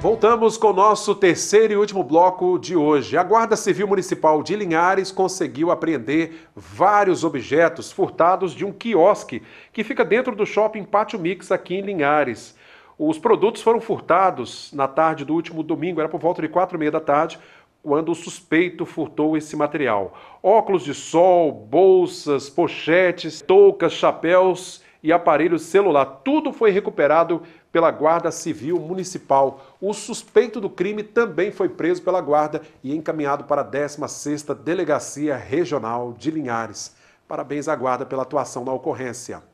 Voltamos com o nosso terceiro e último bloco de hoje. A Guarda Civil Municipal de Linhares conseguiu apreender vários objetos furtados de um quiosque que fica dentro do shopping Pátio Mix aqui em Linhares. Os produtos foram furtados na tarde do último domingo, era por volta de quatro e meia da tarde, quando o suspeito furtou esse material. Óculos de sol, bolsas, pochetes, toucas, chapéus e aparelho celular. Tudo foi recuperado pela Guarda Civil Municipal. O suspeito do crime também foi preso pela Guarda e encaminhado para a 16ª Delegacia Regional de Linhares. Parabéns à Guarda pela atuação na ocorrência.